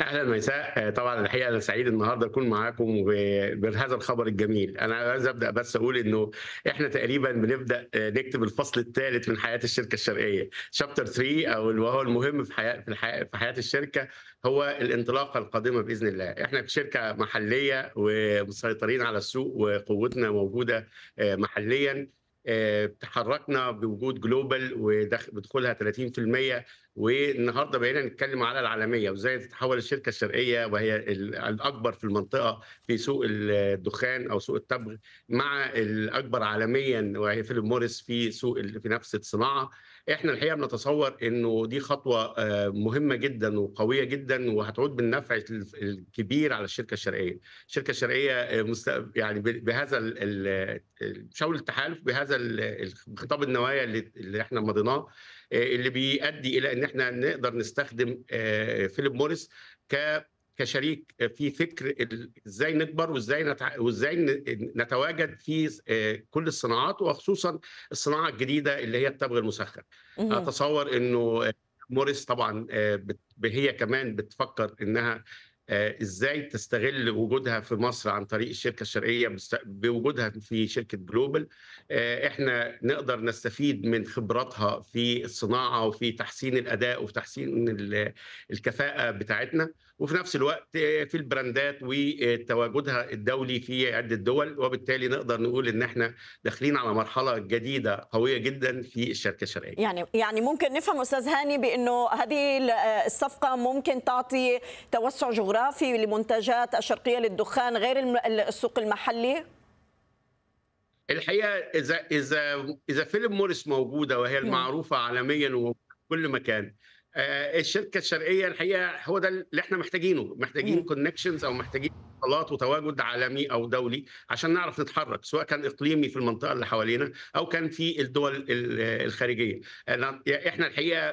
اهلا مساء آه، طبعا الحقيقه انا سعيد النهارده اكون معاكم بهذا الخبر الجميل انا عايز ابدا بس اقول انه احنا تقريبا بنبدا آه، نكتب الفصل الثالث من حياه الشركه الشرقيه شابتر 3 او وهو المهم في حياه في, الحياة في حياه الشركه هو الانطلاقه القادمه باذن الله احنا شركه محليه ومسيطرين على السوق وقوتنا موجوده آه، محليا آه، تحركنا بوجود جلوبال ودخولها 30% والنهارده بقينا نتكلم على العالميه وازاي تتحول الشركه الشرقيه وهي الاكبر في المنطقه في سوق الدخان او سوق التبغ مع الاكبر عالميا وهي فيليب موريس في سوق في نفس الصناعه احنا الحقيقه بنتصور انه دي خطوه آه، مهمه جدا وقويه جدا وهتعود بالنفع الكبير على الشركه الشرقيه الشركه الشرقيه آه، يعني بهذا شاول التحالف بهذا خطاب النوايا اللي احنا مضيناه آه، اللي بيؤدي الى ان احنا نقدر نستخدم فيليب موريس ك كشريك آه، في فكر ازاي نكبر وازاي وازاي نتواجد في آه، كل الصناعات وخصوصا الصناعه الجديده اللي هي التبغ المسخن اتصور انه موريس طبعا آه، هي كمان بتفكر انها آه، ازاي تستغل وجودها في مصر عن طريق الشركه الشرقيه بوجودها في شركه جلوبل آه، احنا نقدر نستفيد من خبراتها في الصناعه وفي تحسين الاداء وفي تحسين الكفاءه بتاعتنا وفي نفس الوقت آه، في البراندات وتواجدها الدولي في عده دول وبالتالي نقدر نقول ان احنا داخلين على مرحله جديده قويه جدا في الشركه الشرقيه. يعني يعني ممكن نفهم استاذ هاني بانه هذه الصفقه ممكن تعطي توسع جغرافي جغرافي لمنتجات الشرقيه للدخان غير السوق المحلي؟ الحقيقه اذا اذا اذا فيليب موريس موجوده وهي المعروفه عالميا وكل مكان آه، الشركه الشرقيه الحقيقه هو ده اللي احنا محتاجينه محتاجين كونكشنز او محتاجين اتصالات وتواجد عالمي او دولي عشان نعرف نتحرك سواء كان اقليمي في المنطقه اللي حوالينا او كان في الدول الخارجيه احنا الحقيقه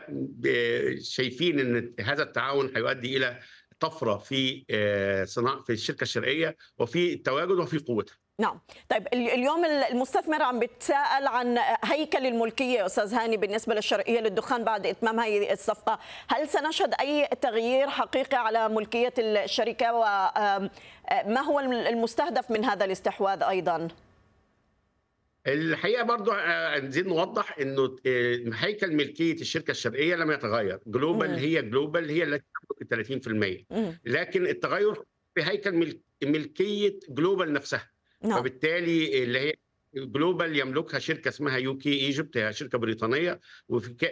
آه، شايفين ان هذا التعاون هيؤدي الى طفره في آه، صناعه في الشركه الشرقيه وفي التواجد وفي قوتها. نعم طيب اليوم المستثمر عم بتسأل عن هيكل الملكيه يا استاذ هاني بالنسبه للشرقيه للدخان بعد اتمام هذه الصفقه هل سنشهد اي تغيير حقيقي على ملكيه الشركه وما آه، هو المستهدف من هذا الاستحواذ ايضا الحقيقه برضو آه، عايزين نوضح انه آه، هيكل ملكيه الشركه الشرقيه لم يتغير جلوبال هي جلوبال هي التي تملك 30% مم. لكن التغير في هيكل ملكيه جلوبال نفسها وبالتالي نعم. فبالتالي اللي هي جلوبال يملكها شركه اسمها يو كي ايجيبت هي شركه بريطانيه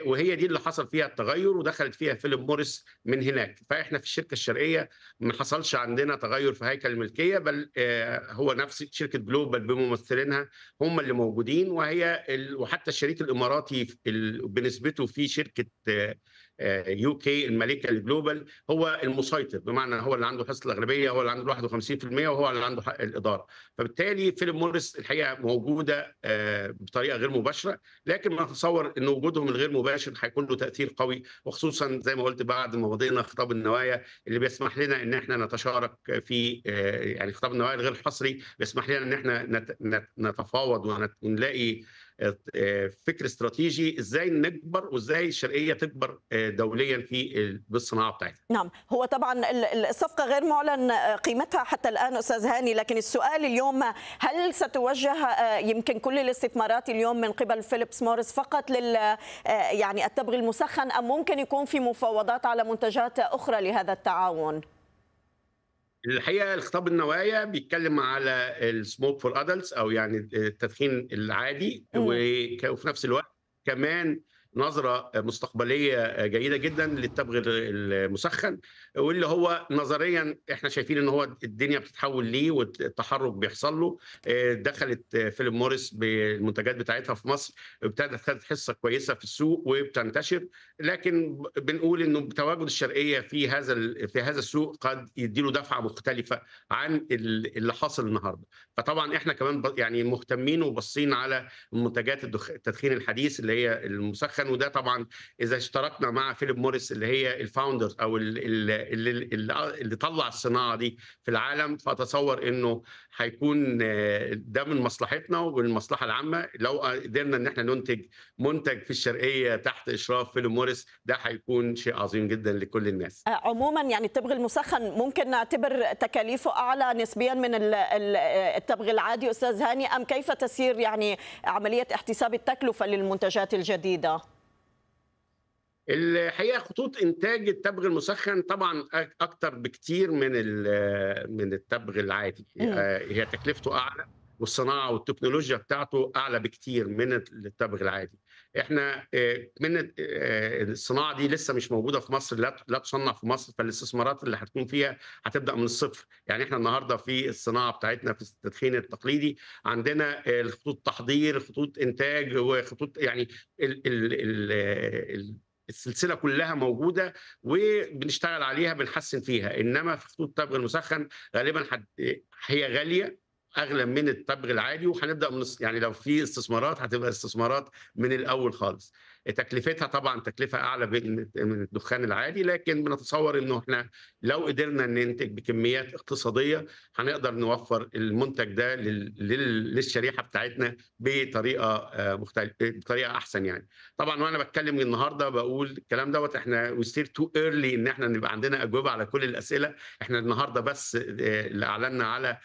وهي دي اللي حصل فيها التغير ودخلت فيها فيليب موريس من هناك فاحنا في الشركه الشرقيه ما حصلش عندنا تغير في هيكل الملكيه بل آه، هو نفس شركه جلوبال بممثلينها هم اللي موجودين وهي وحتى الشريك الاماراتي بنسبته في شركه آه، يو آه، كي الملكه الجلوبال هو المسيطر بمعنى هو اللي عنده حصه الاغلبيه هو اللي عنده 51% وهو اللي عنده حق الاداره فبالتالي فيليب موريس الحقيقه موجوده آه، بطريقه غير مباشره لكن ما نتصور ان وجودهم الغير مباشر هيكون له تاثير قوي وخصوصا زي ما قلت بعد ما مضينا خطاب النوايا اللي بيسمح لنا ان احنا نتشارك في آه، يعني خطاب النوايا الغير حصري بيسمح لنا ان احنا نتفاوض ونلاقي فكر استراتيجي ازاي نكبر وازاي الشرقيه تكبر آه، دوليا في بالصناعه بتاعتها. نعم، هو طبعا الصفقه غير معلن آه، قيمتها حتى الان استاذ هاني، لكن السؤال اليوم هل ستوجه آه، يمكن كل الاستثمارات اليوم من قبل فيليبس موريس فقط لل يعني التبغ المسخن ام ممكن يكون في مفاوضات على منتجات اخرى لهذا التعاون؟ الحقيقه الخطاب النوايا بيتكلم على السموك فور ادلتس او يعني التدخين العادي وفي نفس الوقت كمان نظره مستقبليه جيده جدا للتبغ المسخن واللي هو نظريا احنا شايفين ان هو الدنيا بتتحول ليه والتحرك بيحصل له دخلت فيليب موريس بالمنتجات بتاعتها في مصر ابتدت خدت حصه كويسه في السوق وبتنتشر لكن بنقول انه تواجد الشرقيه في هذا في هذا السوق قد يديله دفعه مختلفه عن اللي حاصل النهارده فطبعا احنا كمان يعني مهتمين وباصين على منتجات التدخين الحديث اللي هي المسخن كان وده طبعا اذا اشتركنا مع فيليب موريس اللي هي الفاوندرز او اللي, اللي, اللي طلع الصناعه دي في العالم فاتصور انه هيكون آه، ده من مصلحتنا والمصلحه العامه لو قدرنا ان احنا ننتج منتج في الشرقيه تحت اشراف فيليب موريس ده هيكون شيء عظيم جدا لكل الناس آه، عموما يعني التبغ المسخن ممكن نعتبر تكاليفه اعلى نسبيا من التبغ العادي استاذ هاني ام كيف تسير يعني عمليه احتساب التكلفه للمنتجات الجديده الحقيقه خطوط انتاج التبغ المسخن طبعا اكتر بكتير من من التبغ العادي هي تكلفته اعلى والصناعه والتكنولوجيا بتاعته اعلى بكتير من التبغ العادي احنا آه، من آه، الصناعه دي لسه مش موجوده في مصر لا لا تصنع في مصر فالاستثمارات اللي هتكون فيها هتبدا من الصفر يعني احنا النهارده في الصناعه بتاعتنا في التدخين التقليدي عندنا آه، خطوط تحضير خطوط انتاج وخطوط يعني ال ال ال السلسله كلها موجوده وبنشتغل عليها بنحسن فيها انما في خطوط التبغ المسخن غالبا حد... هي غاليه اغلى من التبغ العادي وهنبدا من يعني لو في استثمارات هتبقى استثمارات من الاول خالص تكلفتها طبعا تكلفه اعلى من الدخان العادي لكن بنتصور انه احنا لو قدرنا ننتج بكميات اقتصاديه هنقدر نوفر المنتج ده للشريحه بتاعتنا بطريقه آه، مختلفه بطريقه احسن يعني طبعا وانا بتكلم النهارده بقول الكلام دوت احنا وستير تو ايرلي ان احنا نبقى عندنا اجوبه على كل الاسئله احنا النهارده بس آه، اللي اعلنا على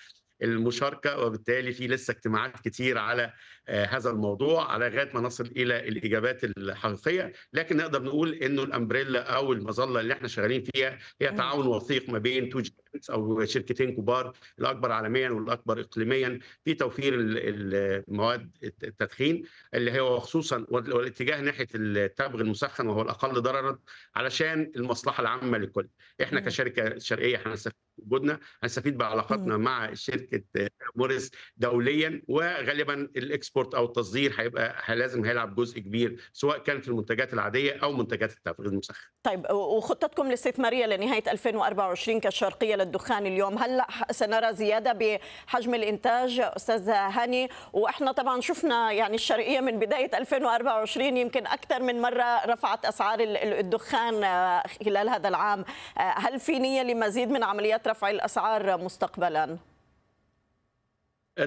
المشاركه وبالتالي في لسه اجتماعات كتير على آه، هذا الموضوع على لغايه ما نصل الى الاجابات الحقيقيه لكن نقدر نقول انه الامبريلا او المظله اللي احنا شغالين فيها هي تعاون وثيق ما بين تو او شركتين كبار الاكبر عالميا والاكبر اقليميا في توفير المواد التدخين اللي هو خصوصا والاتجاه ناحيه التبغ المسخن وهو الاقل ضررا علشان المصلحه العامه للكل احنا كشركه شرقيه هنستفيد وجودنا هنستفيد بعلاقاتنا مع شركه آه، موريس دوليا وغالبا الاكسبورت او التصدير هيبقى لازم هيلعب جزء كبير سواء كان في المنتجات العاديه او منتجات التفريغ المسخن. طيب وخطتكم الاستثماريه لنهايه 2024 كشرقيه للدخان اليوم هل سنرى زياده بحجم الانتاج استاذ هاني واحنا طبعا شفنا يعني الشرقيه من بدايه 2024 يمكن اكثر من مره رفعت اسعار الدخان آه، خلال هذا العام آه، هل في نيه لمزيد من عمليات رفع الأسعار مستقبلاً؟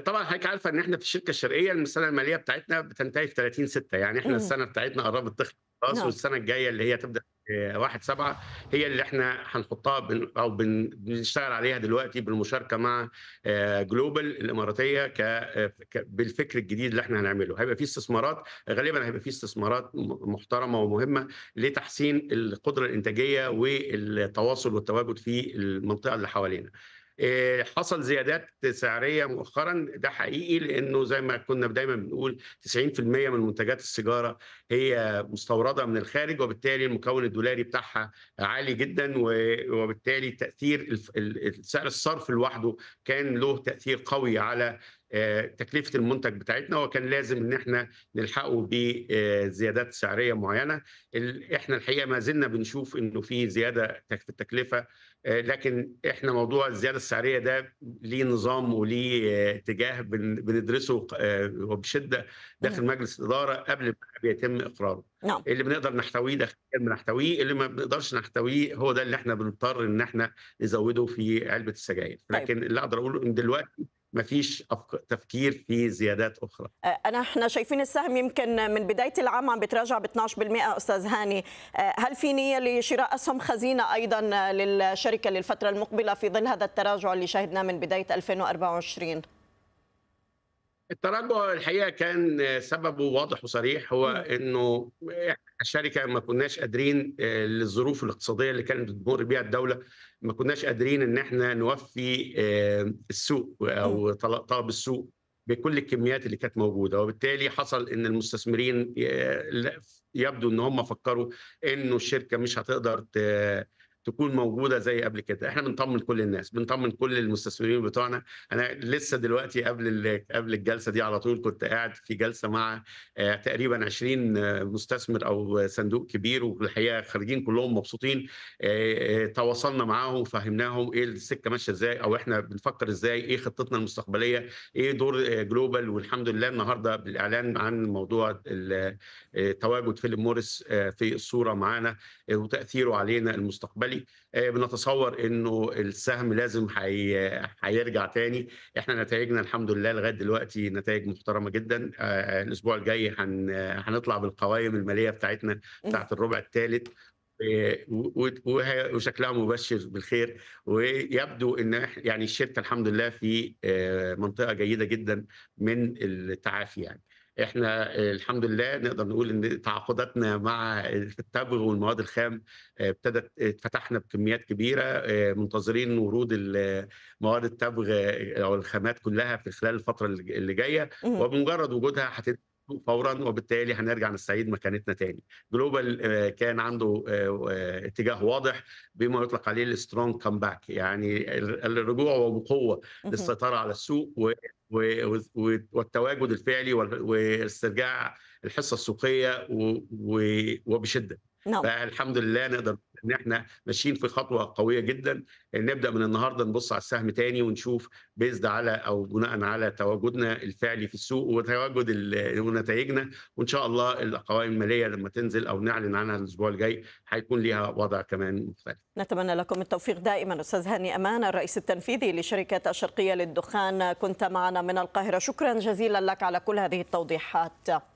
طبعا حضرتك عارفه ان احنا في الشركه الشرقيه السنه الماليه بتاعتنا بتنتهي في 30 6 يعني احنا السنه بتاعتنا قربت تخلص خلاص نعم. والسنه الجايه اللي هي تبدا 1 آه، 7 هي اللي احنا هنحطها بن او بن بنشتغل عليها دلوقتي بالمشاركه مع آه، جلوبال الاماراتيه آه، ك بالفكر الجديد اللي احنا هنعمله هيبقى في استثمارات غالبا هيبقى في استثمارات محترمه ومهمه لتحسين القدره الانتاجيه والتواصل والتواجد في المنطقه اللي حوالينا آه، حصل زيادات سعريه مؤخرا ده حقيقي لانه زي ما كنا دايما بنقول 90% من منتجات السيجاره هي مستورده من الخارج وبالتالي المكون الدولاري بتاعها عالي جدا وبالتالي تاثير سعر الصرف لوحده كان له تاثير قوي على آه، تكلفه المنتج بتاعتنا وكان لازم ان احنا نلحقه بزيادات سعريه معينه احنا الحقيقه ما زلنا بنشوف انه في زياده في التكلفه آه، لكن احنا موضوع الزياده السعريه ده ليه نظام وليه آه، اتجاه بندرسه وبشده داخل نعم. مجلس الاداره قبل ما بيتم اقراره نعم. اللي بنقدر نحتويه ده بنحتويه اللي ما بنقدرش نحتويه هو ده اللي احنا بنضطر ان احنا نزوده في علبه السجاير طيب. لكن اللي اقدر اقوله ان دلوقتي ما فيش تفكير في زيادات اخرى انا احنا شايفين السهم يمكن من بدايه العام عم بتراجع ب 12% استاذ هاني هل في نيه لشراء اسهم خزينه ايضا للشركه للفتره المقبله في ظل هذا التراجع اللي شهدناه من بدايه 2024 التراجع الحقيقه كان سببه واضح وصريح هو انه الشركه ما كناش قادرين آه، للظروف الاقتصاديه اللي كانت بتمر بيها الدوله ما كناش قادرين ان احنا نوفي آه، السوق او طلب السوق بكل الكميات اللي كانت موجوده وبالتالي حصل ان المستثمرين آه، يبدو ان هم فكروا انه الشركه مش هتقدر ت... تكون موجوده زي قبل كده احنا بنطمن كل الناس بنطمن كل المستثمرين بتوعنا انا لسه دلوقتي قبل قبل الجلسه دي على طول كنت قاعد في جلسه مع آه، تقريبا 20 آه، مستثمر او صندوق كبير والحقيقه خارجين كلهم مبسوطين آه، تواصلنا معاهم وفهمناهم ايه السكه ماشيه ازاي او احنا بنفكر ازاي ايه خطتنا المستقبليه ايه دور جلوبال والحمد لله النهارده بالاعلان عن موضوع تواجد فيليب موريس في الصوره معانا وتاثيره علينا المستقبل بالفعل آه، بنتصور انه السهم لازم هيرجع تاني احنا نتائجنا الحمد لله لغايه دلوقتي نتائج محترمه جدا آه، الاسبوع الجاي هنطلع بالقوائم الماليه بتاعتنا بتاعت الربع الثالث وشكلها مبشر بالخير ويبدو ان يعني الشركه الحمد لله في آه، منطقه جيده جدا من التعافي يعني احنا آه، الحمد لله نقدر نقول ان تعاقداتنا مع التبغ والمواد الخام آه، ابتدت اتفتحنا بكميات كبيره منتظرين ورود مواد التبغ او الخامات كلها في خلال الفتره اللي جايه وبمجرد وجودها هتبقى فورا وبالتالي هنرجع نستعيد مكانتنا تاني جلوبال آه، كان عنده آه، آه، اتجاه واضح بما يطلق عليه السترونج كامباك يعني الرجوع وبقوه للسيطره على السوق والتواجد الفعلي واسترجاع الحصه السوقيه وبشده نعم فالحمد لله نقدر ان احنا ماشيين في خطوه قويه جدا نبدا من النهارده نبص على السهم تاني ونشوف بيزد على او بناء على تواجدنا الفعلي في السوق وتواجد ونتائجنا وان شاء الله القوائم الماليه لما تنزل او نعلن عنها الاسبوع الجاي هيكون ليها وضع كمان مختلف. نتمنى لكم التوفيق دائما استاذ هاني امان الرئيس التنفيذي لشركه الشرقيه للدخان كنت معنا من القاهره شكرا جزيلا لك على كل هذه التوضيحات.